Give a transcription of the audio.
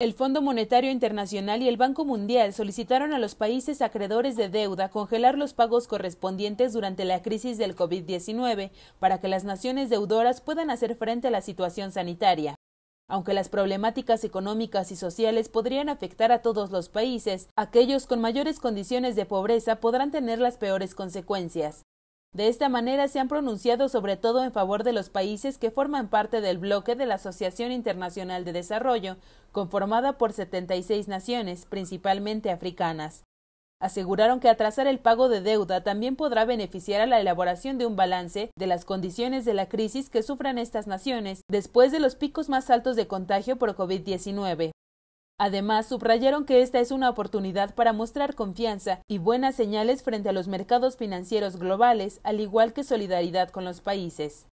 El Fondo Monetario Internacional y el Banco Mundial solicitaron a los países acreedores de deuda congelar los pagos correspondientes durante la crisis del COVID-19 para que las naciones deudoras puedan hacer frente a la situación sanitaria. Aunque las problemáticas económicas y sociales podrían afectar a todos los países, aquellos con mayores condiciones de pobreza podrán tener las peores consecuencias. De esta manera se han pronunciado sobre todo en favor de los países que forman parte del bloque de la Asociación Internacional de Desarrollo, conformada por 76 naciones, principalmente africanas. Aseguraron que atrasar el pago de deuda también podrá beneficiar a la elaboración de un balance de las condiciones de la crisis que sufran estas naciones después de los picos más altos de contagio por COVID-19. Además, subrayaron que esta es una oportunidad para mostrar confianza y buenas señales frente a los mercados financieros globales, al igual que solidaridad con los países.